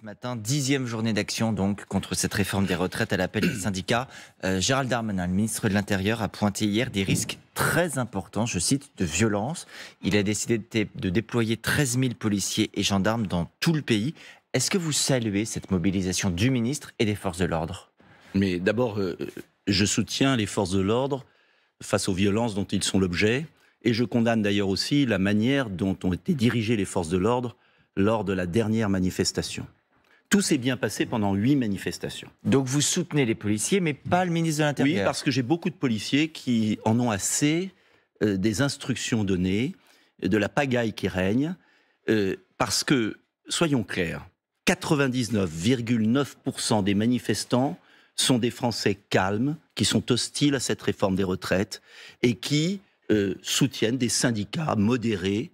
Ce matin, dixième journée d'action donc contre cette réforme des retraites à l'appel des syndicats. Euh, Gérald Darmanin, le ministre de l'Intérieur, a pointé hier des risques très importants, je cite, de violence. Il a décidé de, déployer 13 000 policiers et gendarmes dans tout le pays. Est-ce que vous saluez cette mobilisation du ministre et des forces de l'ordre Mais d'abord, euh, je soutiens les forces de l'ordre face aux violences dont ils sont l'objet. Et je condamne d'ailleurs aussi la manière dont ont été dirigées les forces de l'ordre lors de la dernière manifestation. Tout s'est bien passé pendant huit manifestations. Donc vous soutenez les policiers, mais pas le ministre de l'Intérieur. Oui, parce que j'ai beaucoup de policiers qui en ont assez euh, des instructions données, de la pagaille qui règne, euh, parce que, soyons clairs, 99,9% des manifestants sont des Français calmes, qui sont hostiles à cette réforme des retraites et qui euh, soutiennent des syndicats modérés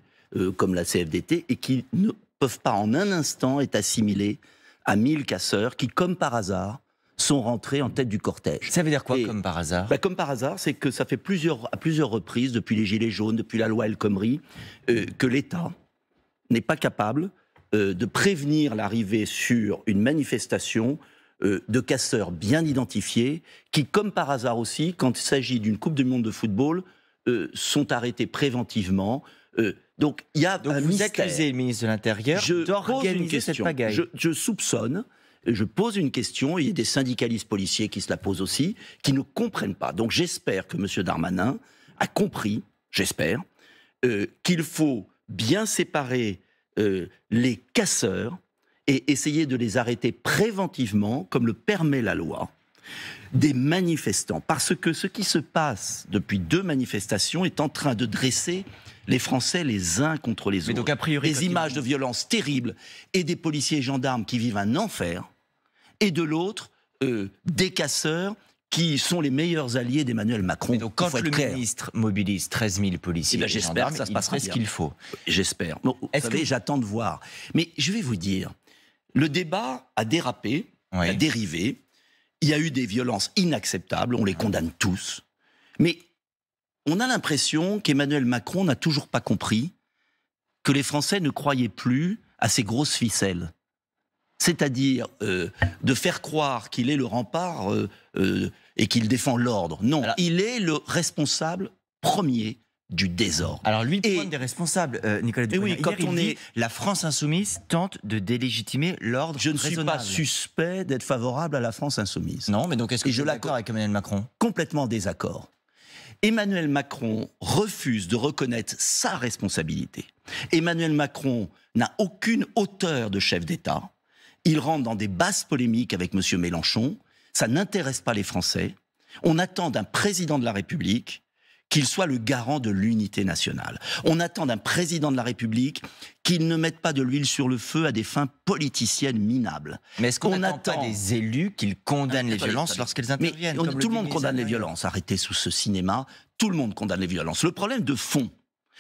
comme la CFDT et qui ne peuvent pas en un instant être assimilés à 1000 casseurs qui, comme par hasard, sont rentrés en tête du cortège. Ça veut dire quoi, comme par hasard bah, Comme par hasard, c'est que ça fait plusieurs, à plusieurs reprises, depuis les Gilets jaunes, depuis la loi El Khomri, euh, que l'État n'est pas capable euh, de prévenir l'arrivée sur une manifestation euh, de casseurs bien identifiés, qui, comme par hasard aussi, quand il s'agit d'une Coupe du Monde de football, sont arrêtés préventivement. Donc il y a vous accusez le ministre de l'Intérieur d'organiser cette pagaille. Je, je soupçonne je pose une question, il y a des syndicalistes policiers qui se la posent aussi, qui ne comprennent pas. Donc j'espère que M. Darmanin a compris, j'espère, euh, qu'il faut bien séparer euh, les casseurs et essayer de les arrêter préventivement, comme le permet la loi des manifestants, parce que ce qui se passe depuis deux manifestations est en train de dresser les Français les uns contre les autres. Donc a priori, des images de violence terribles et des policiers et gendarmes qui vivent un enfer, et de l'autre, euh, des casseurs qui sont les meilleurs alliés d'Emmanuel Macron. donc, quand le ministre mobilise 13 000 policiers, eh ben, gendarmes, j'espère que ça se passera ce qu'il faut. J'espère. Bon, vous savez, j'attends de voir. Mais je vais vous dire, le débat a dérapé, a dérivé. Il y a eu des violences inacceptables, on les condamne tous. Mais on a l'impression qu'Emmanuel Macron n'a toujours pas compris que les Français ne croyaient plus à ses grosses ficelles. C'est-à-dire euh, de faire croire qu'il est le rempart euh, euh, et qu'il défend l'ordre. Non, il est le responsable premier du désordre. Alors lui, il des responsables, euh, Nicolas Dupont. Eh oui, quand on est la France insoumise tente de délégitimer l'ordre. Je ne suis pas suspect d'être favorable à la France insoumise. Non, mais donc est-ce que Et je d'accord avec Emmanuel Macron Complètement désaccord. Emmanuel Macron refuse de reconnaître sa responsabilité. Emmanuel Macron n'a aucune hauteur de chef d'État. Il rentre dans des basses polémiques avec M. Mélenchon. Ça n'intéresse pas les Français. On attend d'un président de la République qu'il soit le garant de l'unité nationale. On attend d'un président de la République qu'il ne mette pas de l'huile sur le feu à des fins politiciennes minables. Mais est-ce qu'on attend... des élus qu'ils condamnent ah, les violences lorsqu'elles interviennent Tout le monde condamne les violences. Arrêtez sous ce cinéma. Tout le monde condamne les violences. Le problème de fond,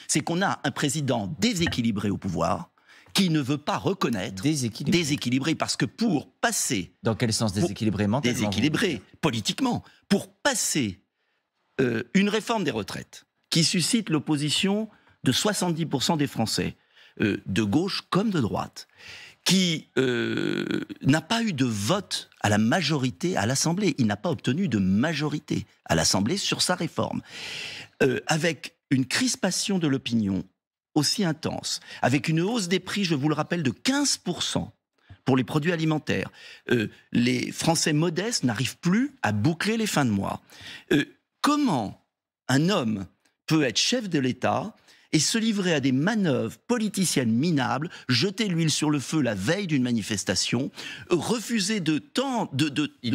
c'est qu'on a un président déséquilibré au pouvoir qui ne veut pas reconnaître déséquilibré, déséquilibré parce que pour passer dans quel sens déséquilibré déséquilibré politiquement pour passer euh, une réforme des retraites qui suscite l'opposition de 70% des Français, euh, de gauche comme de droite, qui euh, n'a pas eu de vote à la majorité à l'Assemblée. Il n'a pas obtenu de majorité à l'Assemblée sur sa réforme. avec une crispation de l'opinion aussi intense, avec une hausse des prix, je vous le rappelle, de 15% pour les produits alimentaires. les Français modestes n'arrivent plus à boucler les fins de mois comment un homme peut être chef de l'État et se livrer à des manœuvres politiciennes minables, jeter l'huile sur le feu la veille d'une manifestation, refuser de,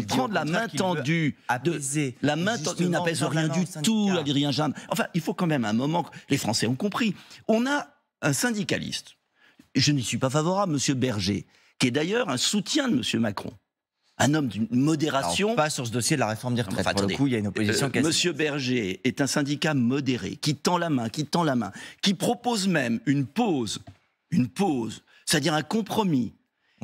prendre la main tendue, de, la main tendue, il n'apaise rien du tout, il rien jamais. Enfin, il faut quand même un moment. que Les Français ont compris. On a un syndicaliste. Je n'y suis pas favorable, Monsieur Berger, qui est d'ailleurs un soutien de M. Macron, un homme d'une modération. pas sur ce dossier de la réforme directe. Enfin, coup, il y a une opposition. est. Euh, Monsieur Berger est un syndicat modéré qui tend la main, qui tend la main, qui propose même une pause, une pause, c'est-à-dire un compromis.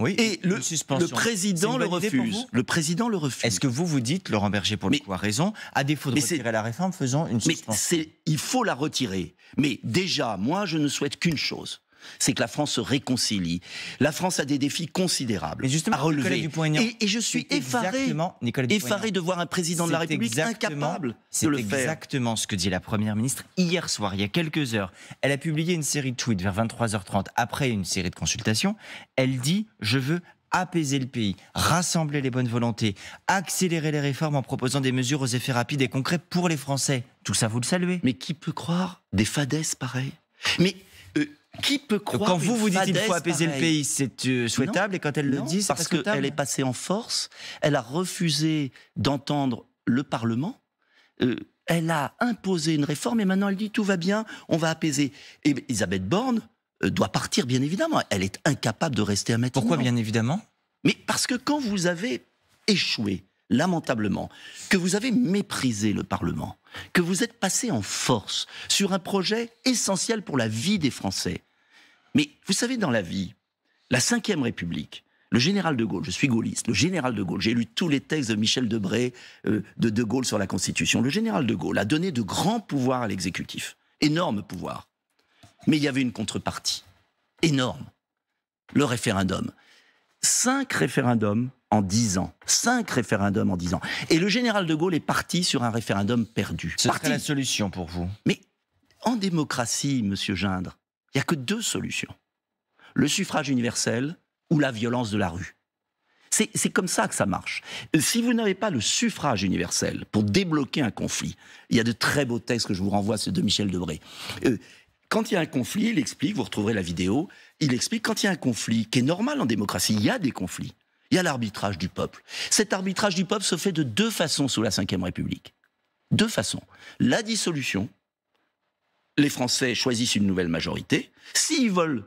Oui, et le, le, président le refuse. Le président le refuse. Est-ce que vous vous dites, Laurent Berger, pour le coup, a raison, à défaut de retirer la réforme, faisons une suspension Mais il faut la retirer. Mais déjà, moi, je ne souhaite qu'une chose c'est que la France se réconcilie. La France a des défis considérables justement, à relever. Et, et, je suis effaré, de voir un président de la République incapable de le faire. C'est exactement ce que dit la Première ministre hier soir, il y a quelques heures. Elle a publié une série de tweets vers 23h30 après une série de consultations. Elle dit « Je veux apaiser le pays, rassembler les bonnes volontés, accélérer les réformes en proposant des mesures aux effets rapides et concrets pour les Français. Tout ça, vous le saluez. Mais qui peut croire des fadesses pareilles Mais euh, qui peut croire Quand vous vous dites qu'il faut apaiser le pays, c'est euh, souhaitable, et quand elle le dit, parce qu'elle est passée en force, elle a refusé d'entendre le Parlement. Euh, elle a imposé une réforme et maintenant elle dit tout va bien, on va apaiser. Et Elisabeth Borne euh, doit partir, bien évidemment. Elle est incapable de rester à mettre Pourquoi, bien évidemment Mais parce que quand vous avez échoué, lamentablement, que vous avez méprisé le Parlement, que vous êtes passé en force sur un projet essentiel pour la vie des Français. Mais vous savez, dans la vie, la Ve République, le général de Gaulle, je suis gaulliste, le général de Gaulle, j'ai lu tous les textes de Michel Debré, euh, de De Gaulle sur la Constitution, le général de Gaulle a donné de grands pouvoirs à l'exécutif, énormes pouvoirs, Mais il y avait une contrepartie, énorme, le référendum cinq référendums en dix ans. Cinq référendums en dix ans. Et le général de Gaulle est parti sur un référendum perdu. C'est la solution pour vous. Mais en démocratie, monsieur Gindre, il n'y a que deux solutions. Le suffrage universel ou la violence de la rue. C'est comme ça que ça marche. Si vous n'avez pas le suffrage universel pour débloquer un conflit, il y a de très beaux textes que je vous renvoie, ceux de Michel Debré. Euh, quand il y a un conflit, il explique, vous retrouverez la vidéo, il explique quand il y a un conflit, qui est normal en démocratie, il y a des conflits, il y a l'arbitrage du peuple. Cet arbitrage du peuple se fait de deux façons sous la Ve République. Deux façons. La dissolution, les Français choisissent une nouvelle majorité. S'ils veulent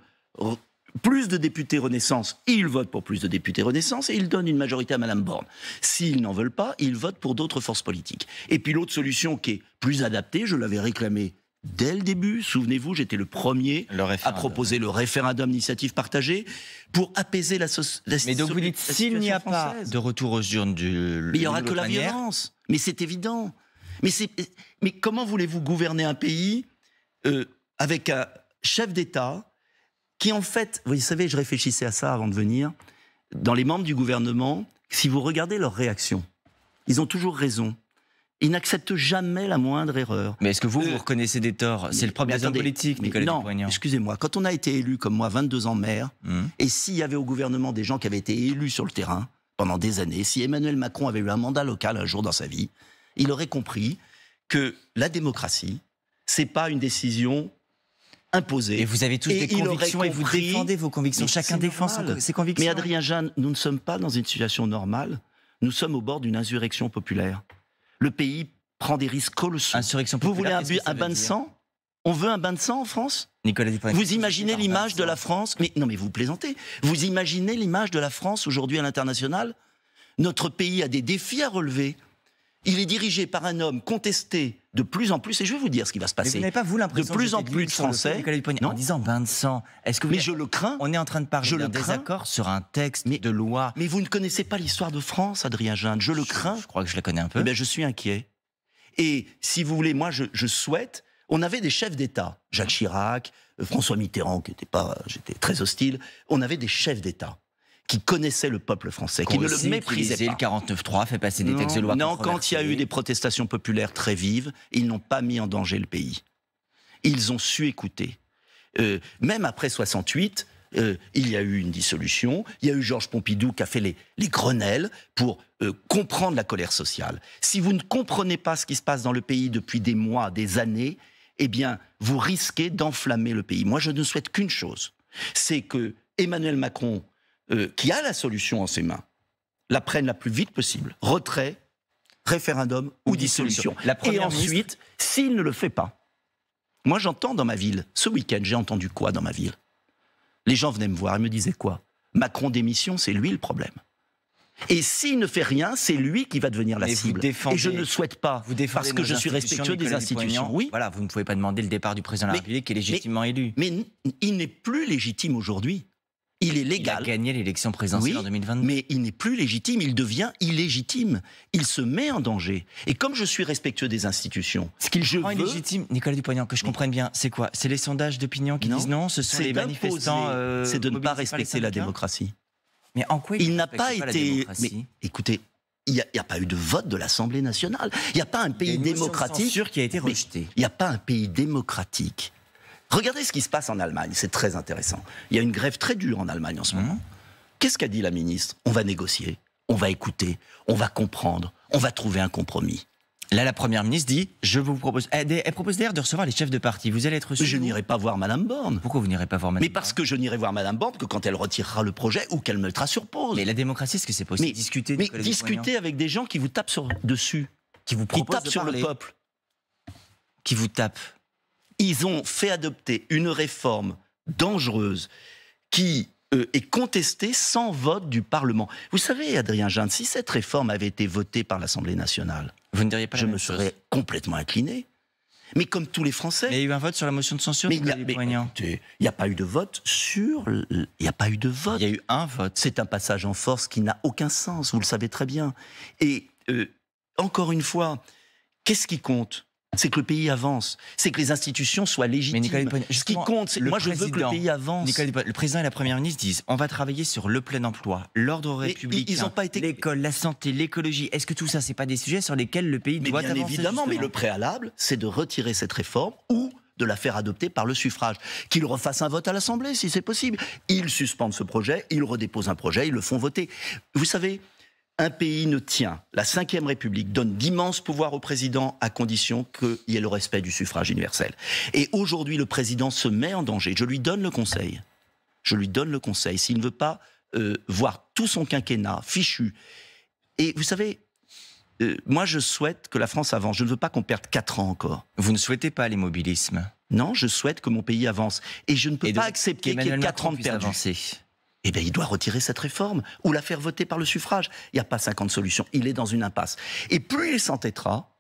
plus de députés Renaissance, ils votent pour plus de députés Renaissance et ils donnent une majorité à Madame Borne. S'ils n'en veulent pas, ils votent pour d'autres forces politiques. Et puis l'autre solution qui est plus adaptée, je l'avais réclamée Dès le début, souvenez-vous, j'étais le premier à proposer le référendum d'initiative partagée pour apaiser la, société. Mais donc vous dites, s'il n'y a pas de retour aux urnes du... Mais il n'y aura que la violence. Mais c'est évident. Mais, comment voulez-vous gouverner un pays euh, avec un chef d'État qui, en fait, vous savez, je réfléchissais à ça avant de venir, dans les membres du gouvernement, si vous regardez leurs réactions, ils ont toujours raison. Il n'accepte jamais la moindre erreur. Mais est-ce que vous, euh, vous reconnaissez des torts C'est le problème des hommes politiques, Nicolas Non, excusez-moi. Quand on a été élu, comme moi, 22 ans maire, hum. et s'il y avait au gouvernement des gens qui avaient été élus sur le terrain pendant des années, si Emmanuel Macron avait eu un mandat local un jour dans sa vie, il aurait compris que la démocratie, c'est pas une décision imposée. Et vous avez tous des convictions et vous défendez vos convictions. Chacun défend ses convictions. Mais Adrien Jeanne, nous ne sommes pas dans une situation normale. Nous sommes au bord d'une insurrection populaire le pays prend des risques colossaux. Vous voulez un, bain de sang on veut un bain de sang en France Nicolas Vous imaginez l'image de la France Mais non, mais vous plaisantez. Vous imaginez l'image de la France aujourd'hui à l'international Notre pays a des défis à relever. Il est dirigé par un homme contesté de plus en plus, et je vais vous dire ce qui va se passer. vous n'avez pas, vous, l'impression De plus en plus de Français. En disant bain Est-ce que vous Mais je le crains. On est en train de parler d'un désaccord sur un texte de loi. Mais vous ne connaissez pas l'histoire de France, Adrien Jeanne. Je le crains. Je, crois que je la connais un peu. mais eh ben, je suis inquiet. Et si vous voulez, moi, je, je souhaite. On avait des chefs d'État, Jacques Chirac, euh, François Mitterrand, qui n'était pas, j'étais très hostile. On avait des chefs d'État qui connaissait le peuple français, qui, ne le méprisait pas. Le fait passer des textes de loi. Non, quand il y a eu des protestations populaires très vives, ils n'ont pas mis en danger le pays. Ils ont su écouter. Euh, même après 68, euh, il y a eu une dissolution, il y a eu Georges Pompidou qui a fait les, les Grenelles pour euh, comprendre la colère sociale. Si vous ne comprenez pas ce qui se passe dans le pays depuis des mois, des années, eh bien, vous risquez d'enflammer le pays. Moi, je ne souhaite qu'une chose, c'est que Emmanuel Macron euh, qui a la solution en ses mains, la prenne la plus vite possible. Retrait, référendum ou, dissolution. Et ensuite, s'il ne le fait pas, moi j'entends dans ma ville, ce week-end j'ai entendu quoi dans ma ville Les gens venaient me voir et me disaient quoi Macron démission, c'est lui le problème. Et s'il ne fait rien, c'est lui qui va devenir la cible. et je ne souhaite pas, vous parce que je suis respectueux des institutions. Oui. Voilà, vous ne pouvez pas demander le départ du président de la République qui est légitimement élu. Mais il n'est plus légitime aujourd'hui il est légal. Il a gagné l'élection présidentielle en 2022. Mais il n'est plus légitime, il devient illégitime. Il se met en danger. Et comme je suis respectueux des institutions, ce qu'il je est illégitime, Nicolas dupont que je comprenne bien, c'est quoi C'est les sondages d'opinion qui disent non Ce sont les manifestants euh, C'est de ne pas respecter la démocratie. Mais en quoi il, n'a pas été mais, écoutez, il n'y a, a, pas eu de vote de l'Assemblée nationale. Il n'y a pas un pays démocratique. qui a été rejeté. Il n'y a pas un pays démocratique Regardez ce qui se passe en Allemagne, c'est très intéressant. Il y a une grève très dure en Allemagne en ce moment. Mmh. Qu'est-ce qu'a dit la ministre On va négocier, on va écouter, on va comprendre, on va trouver un compromis. Là, la première ministre dit Je vous propose. Elle, propose d'ailleurs de recevoir les chefs de parti. Vous allez être reçu. Je n'irai pas voir Madame Borne. Pourquoi vous n'irez pas voir Madame Mais parce que je n'irai voir Madame Borne que quand elle retirera le projet ou qu'elle me le surpose. Mais la démocratie, est-ce que c'est possible mais, Discuter. Mais discuter avec des gens qui vous tapent dessus, qui vous qui tapent sur le peuple, qui vous tapent. Ils ont fait adopter une réforme dangereuse qui euh, est contestée sans vote du Parlement. Vous savez, Adrien Jeanne, si cette réforme avait été votée par l'Assemblée nationale, vous ne diriez pas je me serais complètement incliné. Mais comme tous les Français. Mais il y a eu un vote sur la motion de censure. il n'y a, pas eu de vote sur. Il n'y a pas eu de vote. Il y a eu un vote. C'est un passage en force qui n'a aucun sens. Vous le savez très bien. Et euh, encore une fois, qu'est-ce qui compte c'est que le pays avance, c'est que les institutions soient légitimes. ce qui compte, moi je veux que le pays avance. le président et la première ministre disent on va travailler sur le plein emploi, l'ordre républicain, ils pas été... l'école, la santé, l'écologie. Est-ce que tout ça, c'est pas des sujets sur lesquels le pays mais doit bien Évidemment, mais le préalable, c'est de retirer cette réforme ou de la faire adopter par le suffrage. Qu'ils refassent un vote à l'Assemblée, si c'est possible. Ils suspendent ce projet, ils redéposent un projet, ils le font voter. Vous savez, un pays ne tient. La Ve République donne d'immenses pouvoirs au président à condition qu'il y ait le respect du suffrage universel. Et aujourd'hui, le président se met en danger. Je lui donne le conseil. Je lui donne le conseil. S'il ne veut pas euh, voir tout son quinquennat fichu. Et vous savez, euh, moi je souhaite que la France avance. Je ne veux pas qu'on perde quatre ans encore. Vous ne souhaitez pas l'immobilisme Non, je souhaite que mon pays avance. Et je ne peux pas accepter qu'il y ait 4 ans de perdu eh bien, il doit retirer cette réforme ou la faire voter par le suffrage. Il n'y a pas 50 solutions. Il est dans une impasse. Et plus il s'entêtera,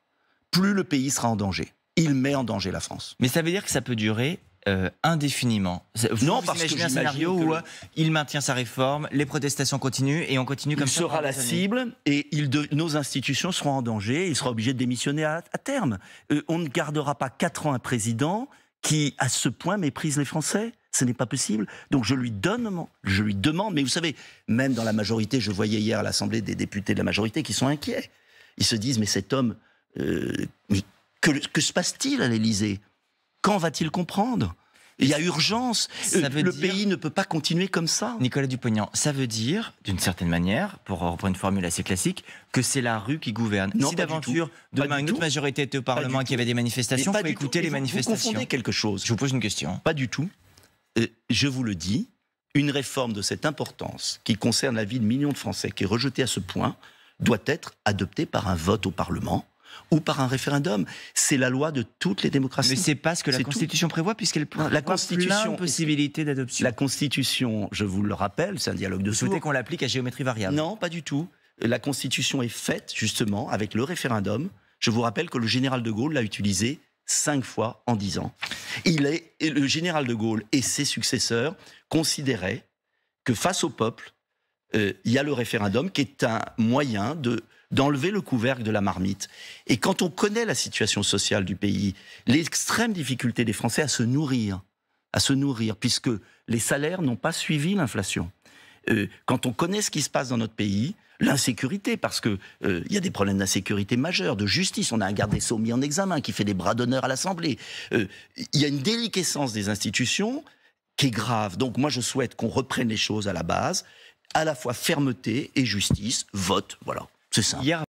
plus le pays sera en danger. Il met en danger la France. Mais ça veut dire que ça peut durer euh, indéfiniment. non, parce que un scénario où euh, il maintient sa réforme, les protestations continuent et on continue comme ça. Il sera la cible et nos institutions seront en danger. Il sera obligé de démissionner à, terme. Euh, on ne gardera pas quatre ans un président qui, à ce point, méprise les Français. Ce n'est pas possible. Donc je lui donne, je lui demande. Mais vous savez, même dans la majorité, je voyais hier à l'Assemblée des députés de la majorité qui sont inquiets. Ils se disent mais cet homme, euh, que, se passe-t-il à l'Élysée Quand va-t-il comprendre il y a urgence. Ça euh, veut le pays ne peut pas continuer comme ça. Nicolas dupont ça veut dire, d'une certaine manière, pour reprendre une formule assez classique, que c'est la rue qui gouverne. Non, si d'aventure, demain, une autre majorité était au Parlement et qu'il y avait des manifestations, il faut écouter les manifestations. Vous confondez quelque chose. Je vous pose une question. Pas du tout. Euh, je vous le dis, une réforme de cette importance, qui concerne la vie de millions de Français, qui est rejetée à ce point, doit être adoptée par un vote au Parlement ou par un référendum. C'est la loi de toutes les démocraties. Mais c'est pas ce que la Constitution prévoit, puisqu'elle prévoit la Constitution, possibilité d'adoption. La Constitution, je vous le rappelle, c'est un dialogue de Vous souhaitez qu'on l'applique à géométrie variable Non, pas du tout. La Constitution est faite, justement, avec le référendum. Je vous rappelle que le général de Gaulle l'a utilisé cinq fois en dix ans. Il est, le général de Gaulle et ses successeurs considéraient que face au peuple, euh, il y a le référendum qui est un moyen de d'enlever le couvercle de la marmite. Et quand on connaît la situation sociale du pays, l'extrême difficulté des Français à se nourrir, à se nourrir, puisque les salaires n'ont pas suivi l'inflation. Euh, quand on connaît ce qui se passe dans notre pays, l'insécurité, parce que euh, il y a des problèmes d'insécurité majeurs, de justice. On a un garde des Sceaux mis en examen qui fait des bras d'honneur à l'Assemblée. Euh, il y a une déliquescence des institutions qui est grave. Donc moi, je souhaite qu'on reprenne les choses à la base, à la fois fermeté et justice, vote, voilà. C'est ça.